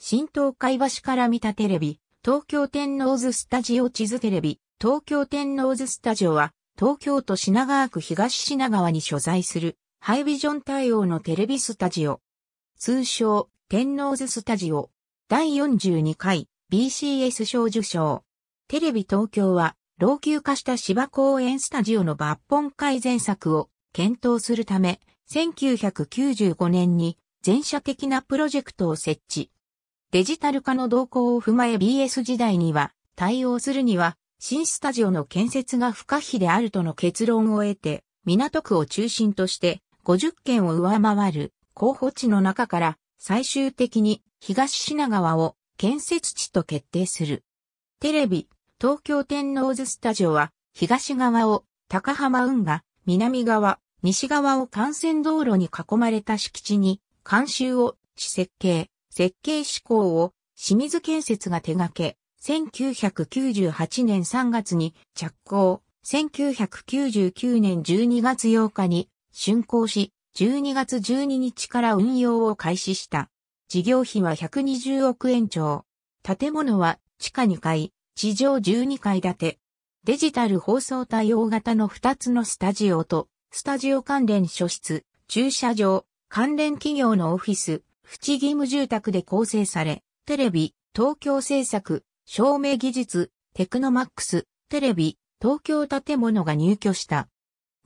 新東海橋から見たテレビ、東京天王洲スタジオ地図テレビ、東京天王洲スタジオは、東京都品川区東品川に所在する、ハイビジョン対応のテレビスタジオ。通称、天王洲スタジオ。第42回 BCS 賞受賞。テレビ東京は、老朽化した芝公園スタジオの抜本改善策を検討するため、1995年に全社的なプロジェクトを設置。デジタル化の動向を踏まえ BS 時代には対応するには新スタジオの建設が不可避であるとの結論を得て港区を中心として50件を上回る候補地の中から最終的に東品川を建設地と決定する。テレビ、東京天王洲スタジオは東側を高浜運河、南側、西側を幹線道路に囲まれた敷地に監修を施設計、設計志向を清水建設が手掛け、1998年3月に着工、1999年12月8日に竣工し、12月12日から運用を開始した。事業費は120億円超。建物は地下2階、地上12階建て。デジタル放送対応型の2つのスタジオと、スタジオ関連書室、駐車場、関連企業のオフィス、淵義務住宅で構成され、テレビ、東京制作、照明技術、テクノマックス、テレビ、東京建物が入居した。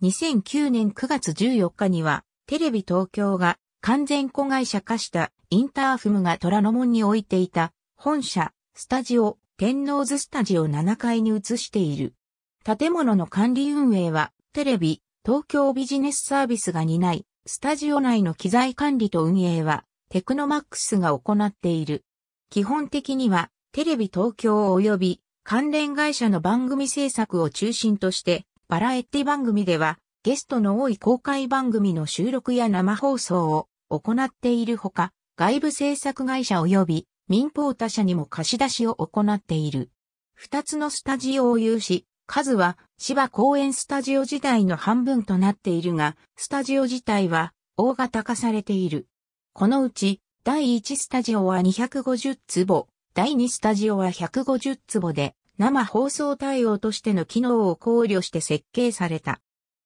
2009年9月14日には、テレビ東京が完全子会社化したインターフムが虎ノ門に置いていた本社、スタジオ、天王洲スタジオ7階に移している。建物の管理運営はテレビ、東京ビジネスサービスが担い、スタジオ内の機材管理と運営はテクノマックスが行っている。基本的には、テレビ東京及び関連会社の番組制作を中心として、バラエティ番組では、ゲストの多い公開番組の収録や生放送を行っているほか、外部制作会社及び民放他社にも貸し出しを行っている。二つのスタジオを有し、数は芝公園スタジオ時代の半分となっているが、スタジオ自体は大型化されている。このうち、第1スタジオは250坪、第2スタジオは150坪で、生放送対応としての機能を考慮して設計された。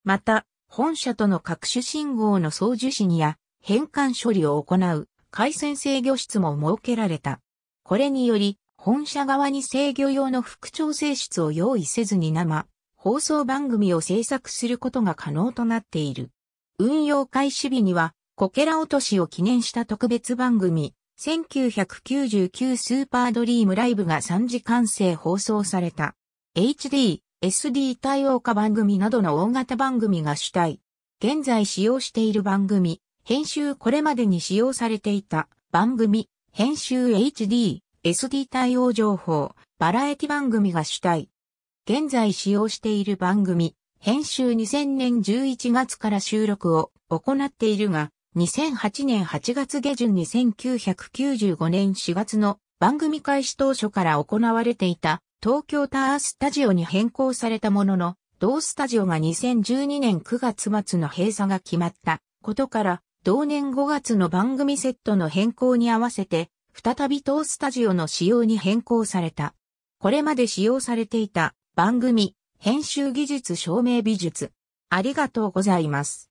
また、本社との各種信号の送受信や変換処理を行う回線制御室も設けられた。これにより、本社側に制御用の副調整室を用意せずに生、放送番組を制作することが可能となっている。運用開始日には、コケラ落としを記念した特別番組、1999スーパードリームライブが3時間制放送された。HD、SD 対応化番組などの大型番組が主体。現在使用している番組、編集これまでに使用されていた番組、編集 HD、SD 対応情報、バラエティ番組が主体。現在使用している番組、編集2000年11月から収録を行っているが、2008年8月下旬に1995年4月の番組開始当初から行われていた東京タワースタジオに変更されたものの、同スタジオが2012年9月末の閉鎖が決まったことから、同年5月の番組セットの変更に合わせて、再び当スタジオの仕様に変更された。これまで使用されていた番組、編集技術証明美術。ありがとうございます。